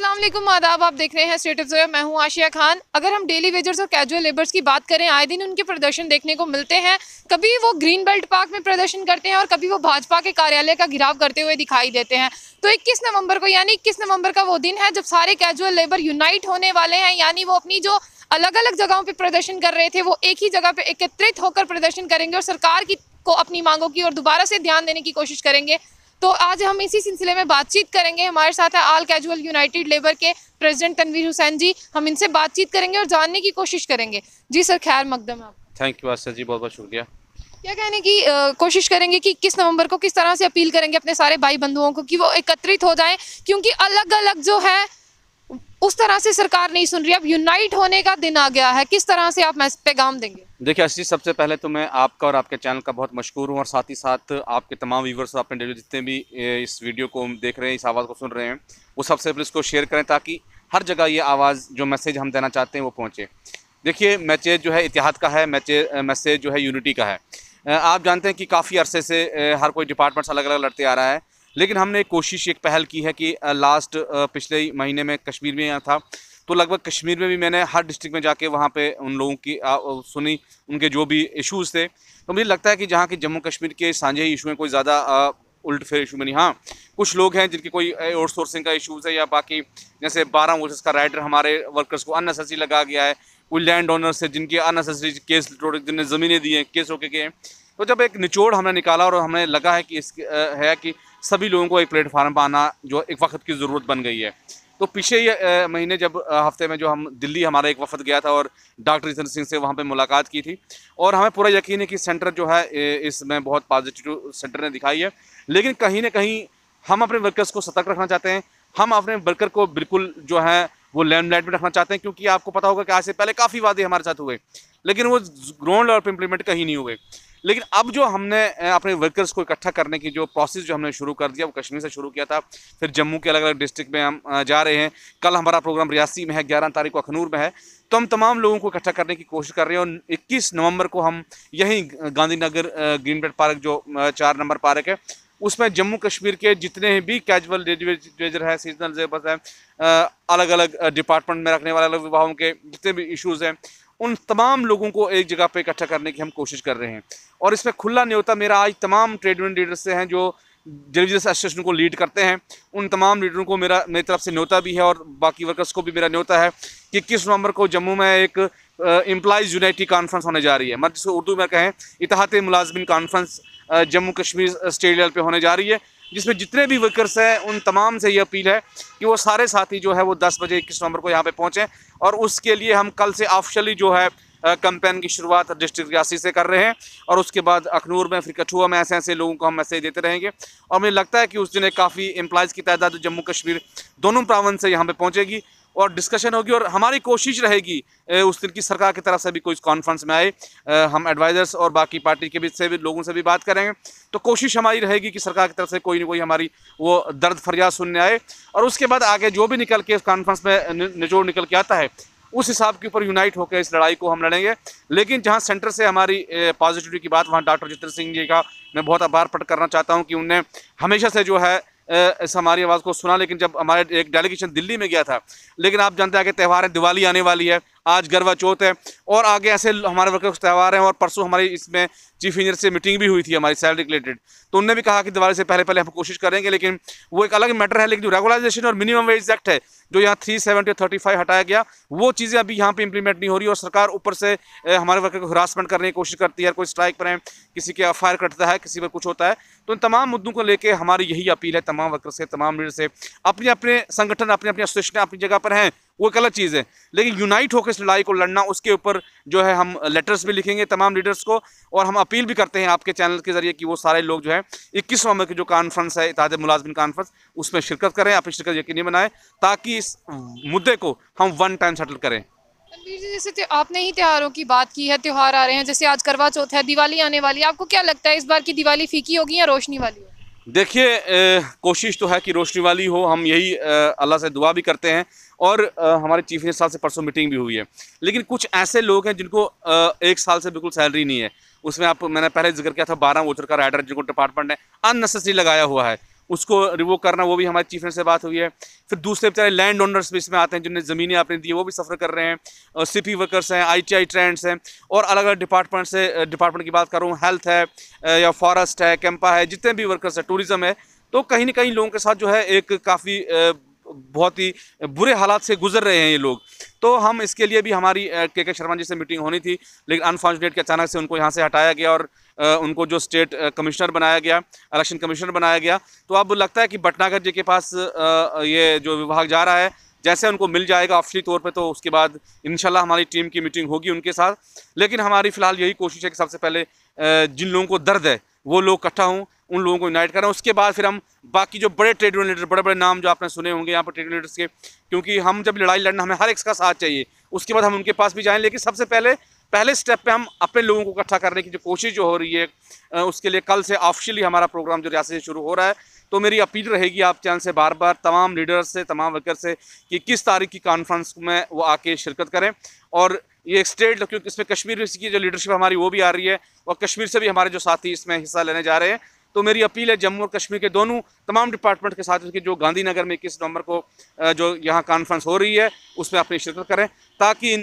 असलम आदाब आप देख रहे हैं स्टेट ऑफ मैं हूं आशिया खान अगर हम डेली वेजर्स और कैजुअल लेबर्स की बात करें आए दिन उनके प्रदर्शन देखने को मिलते हैं कभी वो ग्रीन बेल्ट पार्क में प्रदर्शन करते हैं और कभी वो भाजपा के कार्यालय का घिराव करते हुए दिखाई देते हैं तो 21 नवंबर को यानी 21 नवंबर का वो दिन है जब सारे कैजुअल लेबर यूनाइट होने वाले हैं यानी वो अपनी जो अलग अलग जगहों पर प्रदर्शन कर रहे थे वो एक ही जगह पर एकत्रित होकर प्रदर्शन करेंगे और सरकार की को अपनी मांगों की और दोबारा से ध्यान देने की कोशिश करेंगे तो आज हम इसी सिलसिले में बातचीत करेंगे हमारे साथ है आल कैजुअल यूनाइटेड लेबर के प्रेसिडेंट तनवीर हुसैन जी हम इनसे बातचीत करेंगे और जानने की कोशिश करेंगे जी सर खैर मकदम आप थैंक यू आसर जी बहुत बहुत शुक्रिया क्या कहने की आ, कोशिश करेंगे कि किस नवंबर को किस तरह से अपील करेंगे अपने सारे भाई बंधुओं को कि वो एकत्रित हो जाएं क्योंकि अलग अलग जो है उस तरह से सरकार नहीं सुन रही अब यूनाइट होने का दिन आ गया है किस तरह से आप पैगाम देंगे देखिए अशीष सबसे पहले तो मैं आपका और आपके चैनल का बहुत मशहूर हूँ और साथ ही साथ आपके तमाम व्यूवर्स अपने डेली जितने भी इस वीडियो को देख रहे हैं इस आवाज़ को सुन रहे हैं वो सबसे पहले इसको शेयर करें ताकि हर जगह ये आवाज़ जो मैसेज हम देना चाहते हैं वो पहुँचे देखिए मैसेज जो है इतिहाद का है मैचे मैसेज जो है यूनिटी का है आप जानते हैं कि काफ़ी अरसे से हर कोई डिपार्टमेंट्स अलग अलग लड़ते आ रहा है लेकिन हमने एक कोशिश एक पहल की है कि लास्ट पिछले ही महीने में कश्मीर में यहाँ था तो लगभग कश्मीर में भी मैंने हर डिस्ट्रिक्ट में जाके वहाँ पे उन लोगों की आ, सुनी उनके जो भी इश्यूज़ थे तो मुझे लगता है कि जहाँ के जम्मू कश्मीर के साझे इशू हैं कोई ज़्यादा उल्ट फेर इशू में नहीं हाँ कुछ लोग हैं जिनके कोई आउटसोर्सिंग का इशूज़ है या बाकी जैसे बारह वर्सेस का राइडर हमारे वर्कर्स को अननेसेसरी लगा गया है कोई लैंड ऑनर्स है जिनके अननेसेसरी केस जिनने ज़मीनें दी हैं केस रोके गए हैं तो जब एक निचोड़ हमने निकाला और हमें लगा है कि इस है कि सभी लोगों को एक प्लेटफार्म पर आना जो एक वक्त की ज़रूरत बन गई है तो पिछले महीने जब हफ्ते में जो हम दिल्ली हमारा एक वफद गया था और डॉक्टर जितेंद्र सिंह से वहाँ पे मुलाकात की थी और हमें पूरा यकीन है कि सेंटर जो है इसमें बहुत पॉजिटिव सेंटर ने दिखाई है लेकिन कहीं ना कहीं हम अपने वर्कर्स को सतर्क रखना चाहते हैं हम अपने वर्कर को बिल्कुल जो है वो लैंडलाइट में रखना चाहते हैं क्योंकि आपको पता होगा कि आज से पहले काफ़ी वादे हमारे साथ हुए लेकिन वो ग्राउंड लेवल पर इम्प्लीमेंट कहीं नहीं हुए लेकिन अब जो हमने अपने वर्कर्स को इकट्ठा करने की जो प्रोसेस जो हमने शुरू कर दिया वो कश्मीर से शुरू किया था फिर जम्मू के अलग अलग डिस्ट्रिक्ट में हम जा रहे हैं कल हमारा प्रोग्राम रियासी में है ग्यारह तारीख को अखनूर में है तो हम तमाम लोगों को इकट्ठा करने की कोशिश कर रहे हैं और इक्कीस नवंबर को हम यहीं गांधीनगर ग्रीन बेल्ट पार्क जो चार नंबर पार्क है उसमें जम्मू कश्मीर के जितने भी कैजुअल डेजर है सीजनल लेबर्स हैं अलग अलग डिपार्टमेंट में रखने वाले अलग विभागों के जितने भी इश्यूज़ हैं उन तमाम लोगों को एक जगह पे इकट्ठा करने की हम कोशिश कर रहे हैं और इसमें खुला न्योता मेरा आज तमाम ट्रेड यूनियन लीडर से हैं जो डिलीवरी एसोसिएशन को लीड करते हैं उन तमाम लीडरों को मेरा मेरी तरफ से न्योता भी है और बाकी वर्कर्स को भी मेरा न्योता है कि इक्कीस नवंबर को जम्मू में एक एम्प्लाइज यूनाइटी कॉन्फ्रेंस होने जा रही है मतलब जिसको उर्दू में कहें इतहात मुलाजमिन conference Jammu Kashmir state level पर होने जा रही है जिसमें जितने भी वर्कर्स हैं उन तमाम से ये अपील है कि वो सारे साथी जो है वो दस बजे इक्कीस नवंबर को यहाँ पर पहुँचें और उसके लिए हम कल से ऑफिशली जो है कंपेन की शुरुआत डिस्ट्रिक्ट रियासी से कर रहे हैं और उसके बाद अखनूर में फिर कठुआ में ऐसे ऐसे लोगों को हम मैसेज देते रहेंगे और मुझे लगता है कि उस दिन काफ़ी एम्प्लॉयज़ की तादाद जम्मू कश्मीर दोनों प्रावंस से यहाँ पर पहुँचेगी और डिस्कशन होगी और हमारी कोशिश रहेगी उस दिन की सरकार की तरफ से भी कोई कॉन्फ्रेंस में आए हम एडवाइज़र्स और बाकी पार्टी के बीच से भी लोगों से भी बात करेंगे तो कोशिश हमारी रहेगी कि सरकार की तरफ से कोई ना कोई हमारी वो दर्द फरियाद सुनने आए और उसके बाद आगे जो भी निकल के इस कॉन्फ्रेंस में निचोड़ निकल के आता है उस हिसाब के ऊपर यूनाइट होकर इस लड़ाई को हम लड़ेंगे लेकिन जहाँ सेंटर से हमारी पॉजिटिविटी की बात वहाँ डॉक्टर जितेंद्र सिंह जी का मैं बहुत आभार प्रकट करना चाहता हूँ कि उनने हमेशा से जो है इस हमारी आवाज़ को सुना लेकिन जब हमारे एक डेलीगेशन दिल्ली में गया था लेकिन आप जानते हैं कि त्यौहार है दिवाली आने वाली है आज गरवा चौथ है और आगे ऐसे हमारे वर्कर्स त्यौहार हैं और परसों हमारी इसमें चीफ इंजीनियर से मीटिंग भी हुई थी हमारी सैलरी रिलेटेड तो उनने भी कहा कि दिवाली से पहले पहले हम कोशिश करेंगे लेकिन वो एक अलग मैटर है लेकिन जो रेगुलाइजेशन और मिनिमम वेज एक्ट है जो यहाँ थ्री सेवेंटी थर्टी फाइव हटाया गया वो चीज़ें अभी यहाँ पर इंप्लीमेंट नहीं हो रही और सरकार ऊपर से हमारे वर्कर को हरासमेंट करने की कोशिश करती है कोई स्ट्राइक पर है किसी के एफ कटता है किसी पर कुछ होता है तो इन तमाम मुद्दों को लेकर हमारी यही अपील है तमाम वर्कर से तमाम लीडर से अपने अपने संगठन अपने अपने एसोसिएशन अपनी जगह पर हैं वो एक अलग चीज़ है लेकिन यूनाइट होकर इस लड़ाई को लड़ना उसके ऊपर जो है हम लेटर्स भी लिखेंगे तमाम लीडर्स को और हम अपील भी करते हैं आपके चैनल के ज़रिए कि वो सारे लोग जो है इक्कीस नवंबर की जो कॉन्फ्रेंस है इतिहाद मुलाजमिन कॉन्फ्रेंस उसमें शिरकत करें अपनी शिरकत यकीनी बनाएं ताकि इस मुद्दे को हम वन टाइम सेटल करें तनवीर जी जैसे आपने ही त्योहारों की बात की है त्यौहार आ रहे हैं जैसे आज करवा चौथ है दिवाली आने वाली आपको क्या लगता है इस बार की दिवाली फीकी होगी या रोशनी वाली देखिए कोशिश तो है कि रोशनी वाली हो हम यही अल्लाह से दुआ भी करते हैं और आ, हमारे चीफ मिनिस्टर साहब से परसों मीटिंग भी हुई है लेकिन कुछ ऐसे लोग हैं जिनको आ, एक साल से बिल्कुल सैलरी नहीं है उसमें आप मैंने पहले जिक्र किया था बारह वोचर का राइडर जिनको डिपार्टमेंट ने अननेसेसरी लगाया हुआ है उसको रिवो करना वो भी हमारे चीफ मिनिस्टर से बात हुई है फिर दूसरे बेचारे लैंड ओनर्स भी इसमें आते हैं जिन्हें ज़मीनें आपने दी वो भी सफ़र कर रहे हैं सिपी वर्कर्स हैं आईटीआई ट्रेंड्स हैं और अलग अलग डिपार्टमेंट से डिपार्टमेंट की बात करूँ हेल्थ है या फॉरेस्ट है कैंपा है जितने भी वर्कर्स हैं टूरिज़्म है तो कहीं ना कहीं लोगों के साथ जो है एक काफ़ी बहुत ही बुरे हालात से गुजर रहे हैं ये लोग तो हम इसके लिए भी हमारी के के शर्मा जी से मीटिंग होनी थी लेकिन अनफॉर्चुनेट के अचानक से उनको यहाँ से हटाया गया और उनको जो स्टेट कमिश्नर बनाया गया इलेक्शन कमिश्नर बनाया गया तो अब लगता है कि भटनागर जी के पास ये जो विभाग जा रहा है जैसे उनको मिल जाएगा ऑफिशली तौर पे तो उसके बाद इन हमारी टीम की मीटिंग होगी उनके साथ लेकिन हमारी फ़िलहाल यही कोशिश है कि सबसे पहले जिन लोगों को दर्द है वो लोग इकट्ठा हों उन लोगों को यूनाइट करें उसके बाद फिर हम बाकी जो बड़े ट्रेड यूनियन लीडर बड़े बड़े नाम जो आपने सुने होंगे यहाँ पर ट्रेड यूनियन लीडर्स के क्योंकि हम जब लड़ाई लड़ना हमें हर एक का साथ चाहिए उसके बाद हम उनके पास भी जाएँ लेकिन सबसे पहले पहले स्टेप पे हम अपने लोगों को इकट्ठा करने की जो कोशिश जो हो रही है उसके लिए कल से ऑफिशियली हमारा प्रोग्राम जो रियासत से शुरू हो रहा है तो मेरी अपील रहेगी आप चैनल से बार बार तमाम लीडर्स से तमाम वर्कर से कि किस तारीख की कॉन्फ्रेंस में वो आके शिरकत करें और ये स्टेट क्योंकि इसमें कश्मीर की जो लीडरशिप हमारी वो भी आ रही है और कश्मीर से भी हमारे जो साथी इसमें हिस्सा लेने जा रहे हैं तो मेरी अपील है जम्मू और कश्मीर के दोनों तमाम डिपार्टमेंट के साथ जो गांधीनगर में इक्कीस नवंबर को जो यहाँ कॉन्फ्रेंस हो रही है उसमें अपनी शिरकत करें ताकि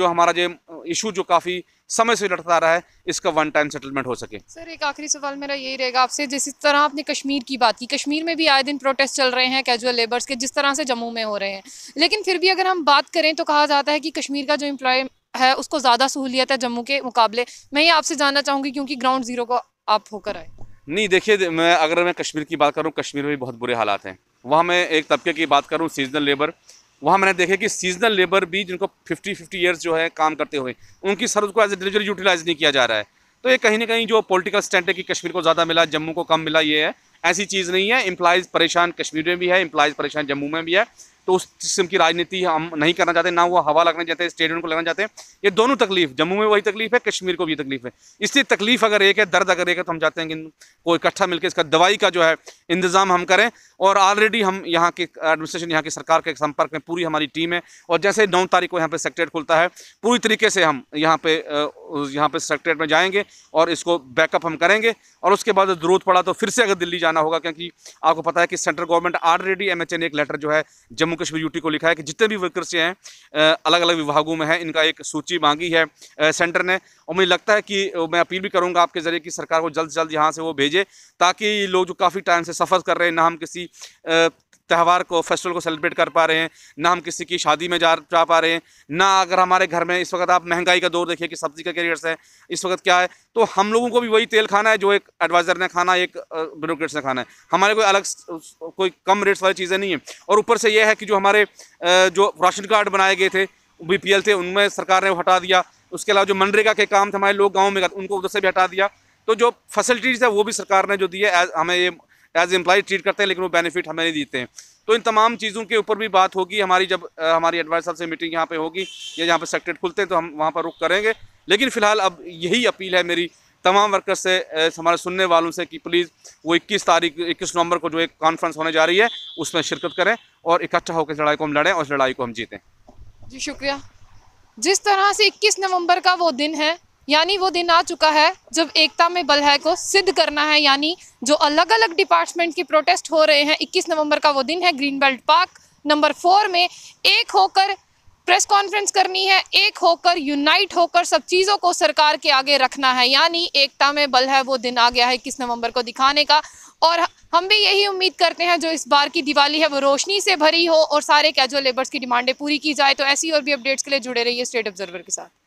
जो हमारा जो इशू जो काफ़ी समय से लड़ता रहा है इसका वन टाइम सेटलमेंट हो सके सर एक आखिरी सवाल मेरा यही रहेगा आपसे जिस तरह आपने कश्मीर की बात की कश्मीर में भी आए दिन प्रोटेस्ट चल रहे हैं कैजुअल लेबर्स के जिस तरह से जम्मू में हो रहे हैं लेकिन फिर भी अगर हम बात करें तो कहा जाता है कि कश्मीर का जो इम्प्लॉय है उसको ज़्यादा सहूलियत है जम्मू के मुकाबले मैं ये आपसे जानना चाहूँगी क्योंकि ग्राउंड ज़ीरो को आप होकर आए नहीं देखिए मैं अगर मैं कश्मीर की बात करूँ कश्मीर में भी बहुत बुरे हालात हैं वहाँ मैं एक तबके की बात करूँ सीजनल लेबर वहाँ मैंने देखा कि सीजनल लेबर भी जिनको 50 50 ईयर्स जो है काम करते हुए उनकी सर्विस को एज ए डिलीवरी यूटिलाइज नहीं किया जा रहा है तो ये कहीं ना कहीं जो पॉलिटिकल स्टैंड है कि कश्मीर को ज़्यादा मिला जम्मू को कम मिला ये है ऐसी चीज़ नहीं है इम्प्लाइज़ परेशान कश्मीर में भी है इम्प्लाइज़ परेशान जम्मू में भी है तो उस किस्म की राजनीति हम नहीं करना चाहते ना वो हवा लगना चाहते स्टेडियम को लगना चाहते हैं ये दोनों तकलीफ जम्मू में वही तकलीफ है कश्मीर को भी तकलीफ है इसलिए तकलीफ अगर एक है दर्द अगर एक है तो हम चाहते हैं कि कोई इकट्ठा मिलकर इसका दवाई का जो है इंतज़ाम हम करें और ऑलरेडी हम यहाँ के एडमिनिस्ट्रेशन यहाँ की सरकार के संपर्क में पूरी हमारी टीम है और जैसे नौ तारीख को यहाँ पर सेक्रेट खुलता है पूरी तरीके से हम यहाँ पे यहाँ पे सेक्रेट में जाएंगे और इसको बैकअप हम करेंगे और उसके बाद जरूरत पड़ा तो फिर से अगर दिल्ली जाना होगा क्योंकि आपको पता है कि सेंट्रल गवर्नमेंट ऑलरेडी एम ने एक लेटर जो है जम्मू कश्मीर यूटी को लिखा है कि जितने भी वर्कर्स हैं अलग अलग विभागों में हैं इनका एक सूची मांगी है सेंटर ने और मुझे लगता है कि मैं अपील भी करूँगा आपके ज़रिए कि सरकार को जल्द से जल्द यहाँ से वो भेजे ताकि लोग जो काफ़ी टाइम से सफ़र कर रहे हैं ना हम किसी त्यौहार को फेस्टिवल को सेलिब्रेट कर पा रहे हैं ना हम किसी की शादी में जा जा पा रहे हैं ना अगर हमारे घर में इस वक्त आप महंगाई का दौर देखिए कि सब्जी का कैरियर्स है इस वक्त क्या है तो हम लोगों को भी वही तेल खाना है जो एक एडवाइज़र ने खाना एक ब्रोकेट्स ने खाना है हमारे कोई अलग कोई कम रेट्स वाली चीज़ें नहीं है और ऊपर से यह है कि जो हमारे जो राशन कार्ड बनाए गए थे बी थे उनमें सरकार ने हटा दिया उसके अलावा जो मनरेगा के काम थे हमारे लोग गाँव में उनको उधर से भी हटा दिया तो जो फैसिलिटीज़ है वो भी सरकार ने जो दी है हमें ये एज एम्प्लॉय ट्रीट करते हैं लेकिन वो बेनिफिट हमें नहीं देते हैं तो इन तमाम चीज़ों के ऊपर भी बात होगी हमारी जब आ, हमारी एडवाइस साहब से मीटिंग यहाँ पे होगी या यहाँ पे सेक्ट्रेट खुलते हैं तो हम वहाँ पर रुख करेंगे लेकिन फ़िलहाल अब यही अपील है मेरी तमाम वर्कर्स से हमारे सुनने वालों से कि प्लीज़ वो 21 तारीख 21 नवंबर को जो एक कॉन्फ्रेंस होने जा रही है उसमें शिरकत करें और इकट्ठा होकर इस लड़ाई को हम लड़ें और लड़ाई को हम जीतें जी शुक्रिया जिस तरह से 21 नवंबर का वो दिन है यानी वो दिन आ चुका है जब एकता में बल है को सिद्ध करना है यानी जो अलग अलग डिपार्टमेंट की प्रोटेस्ट हो रहे हैं 21 नवंबर का वो दिन है green belt park number four में एक होकर प्रेस कॉन्फ्रेंस करनी है एक होकर यूनाइट होकर सब चीज़ों को सरकार के आगे रखना है यानी एकता में बल है वो दिन आ गया है इक्कीस नवंबर को दिखाने का और हम भी यही उम्मीद करते हैं जो इस बार की दिवाली है वो रोशनी से भरी हो और सारे कैजुअल लेबर्स की डिमांडें पूरी की जाए तो ऐसी और भी अपडेट्स के लिए जुड़े रहिए स्टेट ऑब्जर्वर के साथ